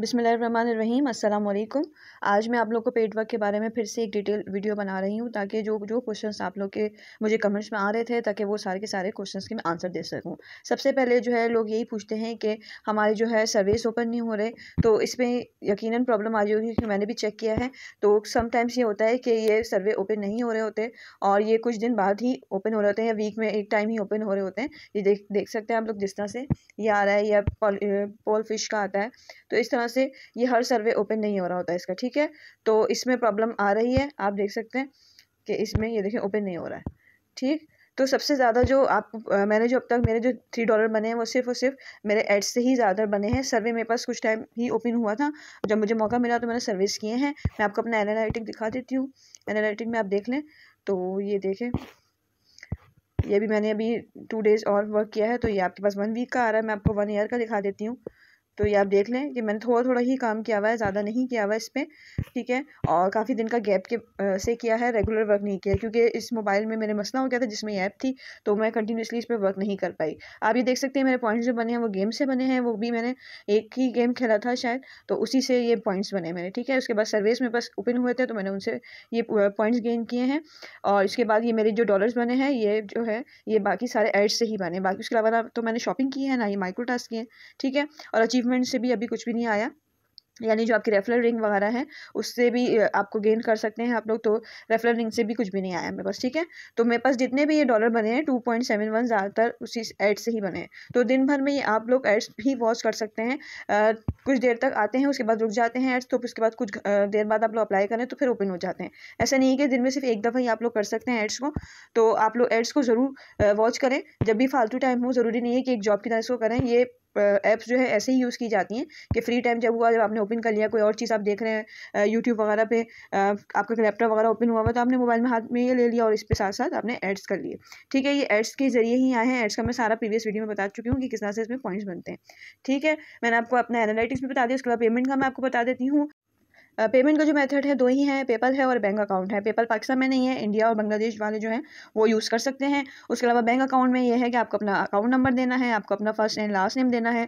बिसमीम अल्लाम आज मैं आप लोग को पेट वर्क के बारे में फिर से एक डिटेल वीडियो बना रही हूँ ताकि जो जो क्वेश्चंस आप लोग के मुझे कमेंट्स में आ रहे थे ताकि वो सारे के सारे क्वेश्चंस के मैं आंसर दे सकूँ सबसे पहले जो है लोग यही पूछते हैं कि हमारे जो है सर्विस ओपन नहीं हो रहे तो इसमें यकीन प्रॉब्लम आ रही होगी क्योंकि मैंने भी चेक किया है तो समटाइम्स ये होता है कि ये सर्वे ओपन नहीं हो रहे होते और ये कुछ दिन बाद ही ओपन हो रहे होते हैं वीक में एक टाइम ही ओपन हो रहे होते हैं ये देख देख सकते हैं आप लोग जिस तरह से ये आ रहा है या पोल फिश का आता है तो इस तरह तरह से ये हर सर्वे ओपन नहीं हो रहा होता इसका ठीक है तो इसमें प्रॉब्लम आ रही है आप देख सकते हैं कि इसमें ये देखें ओपन नहीं हो रहा है ठीक तो सबसे ज़्यादा जो आप मैंने जो अब तक मेरे जो थ्री डॉलर बने हैं वो सिर्फ और सिर्फ मेरे एड्स से ही ज़्यादा बने हैं सर्वे मेरे पास कुछ टाइम ही ओपन हुआ था जब मुझे मौका मिला तो मैंने सर्विस किए हैं मैं आपको अपना एनालिटिक दिखा देती हूँ एनालिटिक में आप देख लें तो ये देखें ये भी मैंने अभी टू डेज़ और वर्क किया है तो ये आपके पास वन वीक का आ रहा है मैं आपको वन ईयर का दिखा देती हूँ तो ये आप देख लें कि मैंने थोड़ा थोड़ा ही काम किया हुआ है ज़्यादा नहीं किया हुआ है इस पर ठीक है और काफ़ी दिन का गैप के आ, से किया है रेगुलर वर्क नहीं किया क्योंकि इस मोबाइल में मेरे मसला हो गया था जिसमें ऐप थी तो मैं कंटिन्यूसली इस पर वर्क नहीं कर पाई आप ये देख सकते हैं मेरे पॉइंट्स जो बने हैं वो गेम से बने हैं वो भी मैंने एक ही गेम खेला था शायद तो उसी से ये पॉइंट्स बने मैंने ठीक है उसके बाद सर्वेस में बस ओपन हुए थे तो मैंने उनसे ये पॉइंट्स गेन किए हैं और इसके बाद ये मेरे जो डॉलर्स बने हैं ये जो है ये बाकी सारे एड्स से ही बने बाकी उसके अलावा तो मैंने शॉपिंग की है ना ये माइक्रो टास्क किए ठीक है और अचीव अचीवमेंट से भी अभी कुछ भी नहीं आया यानी जो आपकी रेफरल रिंग वगैरह है उससे भी आपको गेन कर सकते हैं आप लोग तो रेफरल रिंग से भी कुछ भी नहीं आया मेरे पास ठीक है तो मेरे पास जितने भी ये डॉलर बने हैं टू पॉइंट सेवन वन ज़्यादातर उसी एड से ही बने हैं तो दिन भर में ये आप लोग एड्स भी वॉच कर सकते हैं आ, कुछ देर तक आते हैं उसके बाद रुक जाते हैं एड्स तो उसके बाद कुछ देर बाद आप लोग अप्लाई करें तो फिर ओपन हो जाते हैं ऐसा नहीं है कि दिन में सिर्फ एक दफ़ा ही आप लोग कर सकते हैं एड्स को तो आप लोग एड्स को ज़रूर वॉच करें जब भी फालतू टाइम हो ज़रूरी नहीं है कि एक जॉब की तरह इसको करें ये ऐप्स जो है ऐसे ही यूज़ की जाती हैं कि फ्री टाइम जब हुआ जब आपने ओपन कर लिया कोई और चीज़ आप देख रहे हैं यूट्यूब वगैरह पे आपका लैपटॉप वगैरह ओपन हुआ हुआ तो आपने मोबाइल में हाथ में ये ले लिया और इस पे साथ साथ आपने एड्स कर लिए ठीक है ये एड्स के जरिए ही आए हैं एड्स का मैं सारा प्रीवियस वीडियो में बता चुकी हूँ कि किस तरह से इसमें पॉइंट्स बनते हैं ठीक है मैंने आपको अपना एनालिटिक्स भी बता दिया उसके बाद पेमेंट का मैं आपको बता देती हूँ पेमेंट का जो मेथड है दो ही है पेपल है और बैंक अकाउंट है पेपल पाकिस्तान में नहीं है इंडिया और बांग्लादेश वाले जो हैं वो यूज़ कर सकते हैं उसके अलावा बैंक अकाउंट में ये है कि आपको अपना अकाउंट नंबर देना है आपको अपना फर्स्ट एंड लास्ट नेम देना है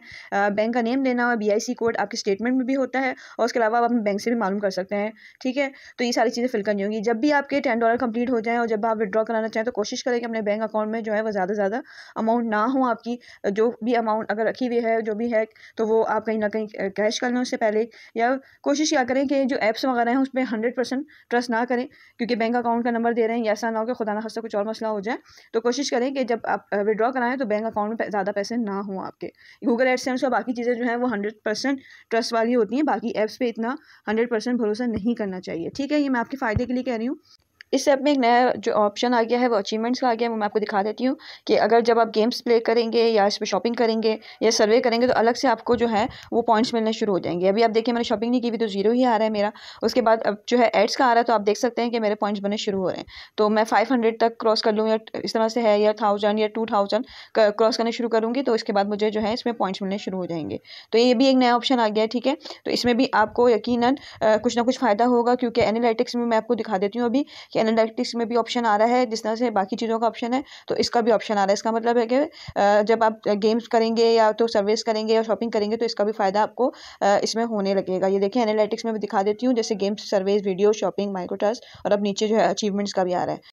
बैंक का नेम देना है बी कोड आपके स्टेटमेंट में भी होता है और उसके अलावा आप अपने बैंक से भी मालूम कर सकते हैं ठीक है तो ये सारी चीज़ें फिल करनी होंगी जब भी आपके टेन डॉलर कंप्लीट हो जाएँ और जब आप विद्रॉ कराना चाहें तो कोशिश करें कि अपने बैंक अकाउंट में जो है वो ज़्यादा से ज़्यादा अमाउंट ना हो आपकी जो भी अमाउंट अगर रखी हुई है जो भी है तो वो आप कहीं ना कहीं कैश कर लें उससे पहले या कोशिश क्या करें कि के जो एप्स वगैरह हैं उस पर हंड्रेड परसेंट ट्रस्ट ना करें क्योंकि बैंक अकाउंट का नंबर दे रहे हैं ऐसा ना हो कि खुदा ना हंसा कुछ और मसला हो जाए तो कोशिश करें कि जब आप विड्रॉ कराएं तो बैंक अकाउंट में ज़्यादा पैसे ना हों आपके गूगल एडसेंस और बाकी चीज़ें जो हैं वो हंड्रेड परसेंट ट्रस्ट वाली होती हैं बाकी ऐप्स पर इतना हंड्रेड परसेंट भरोसा नहीं करना चाहिए ठीक है ये मैं आपके फ़ायदे के लिए कह रही हूँ इस ऐप में एक नया जो ऑप्शन आ गया है वो अचीवमेंट्स का आ गया है वो मैं आपको दिखा देती हूँ कि अगर जब आप गेम्स प्ले करेंगे या इस पर शॉपिंग करेंगे या सर्वे करेंगे तो अलग से आपको जो है वो पॉइंट्स मिलने शुरू हो जाएंगे अभी आप देखिए मैंने शॉपिंग नहीं की भी तो जीरो ही आ रहा है मेरा उसके बाद अब जो है एड्स का आ रहा है तो आप देख सकते हैं कि मेरे पॉइंट्स बनने शुरू हो रहे हैं तो मैं फाइव हंड्रेड तक क्रॉस कर लूँ या इस तरह से है या थाउजेंड या टू थाउजेंड क्रॉस करने शुरू करूँगी तो इसके बाद मुझे जो है इसमें पॉइंट्स मिलने शुरू हो जाएंगे तो ये भी एक नया ऑप्शन आ गया है ठीक है तो इसमें भी आपको यकीन कुछ ना कुछ फ़ायदा होगा क्योंकि एनालिटिक्स में मैं आपको दिखा देती हूँ अभी कि एनालिटिक्स में भी ऑप्शन आ रहा है जिस तरह से बाकी चीज़ों का ऑप्शन है तो इसका भी ऑप्शन आ रहा है इसका मतलब है कि जब आप गेम्स करेंगे या तो सर्विस करेंगे या शॉपिंग करेंगे तो इसका भी फ़ायदा आपको इसमें होने लगेगा ये देखिए एनालिटिक्स में भी दिखा देती हूँ जैसे games service video shopping micro और अब नीचे जो है अचीवमेंट्स का भी आ रहा है